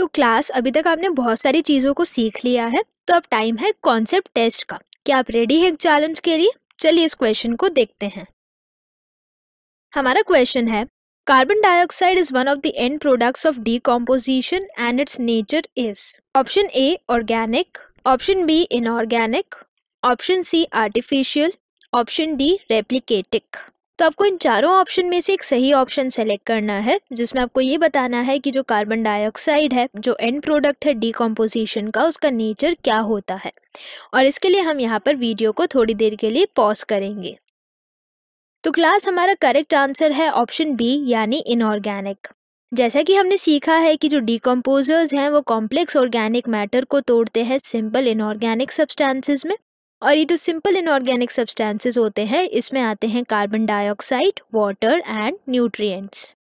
तो क्लास अभी तक आपने बहुत सारी चीज़ों को सीख लिया है तो अब टाइम है कॉन्सेप्ट टेस्ट का क्या आप रेडी है चैलेंज के लिए चलिए इस क्वेश्चन को देखते हैं हमारा क्वेश्चन है carbon dioxide is one of the end products of decomposition and its nature is option A organic option B inorganic option C artificial option D replicative तो आपको इन चारों ऑप्शन में से एक सही ऑप्शन सेलेक्ट करना है जिसमें आपको ये बताना है कि जो कार्बन डाइऑक्साइड है जो एंड प्रोडक्ट है डिकम्पोजिशन का उसका नेचर क्या होता है और इसके लिए हम यहाँ पर वीडियो को थोड़ी देर के लिए पॉज करेंगे तो क्लास हमारा करेक्ट आंसर है ऑप्शन बी यानी इनऑर्गेनिक जैसा कि हमने सीखा है कि जो डिकम्पोजर्स हैं वो कॉम्प्लेक्स ऑर्गेनिक मैटर को तोड़ते हैं सिंपल इनऑर्गेनिक सब्सटेंसेस में और ये जो सिंपल इनऑर्गेनिक सब्सटेंसेस होते हैं इसमें आते हैं carbon dioxide water and nutrients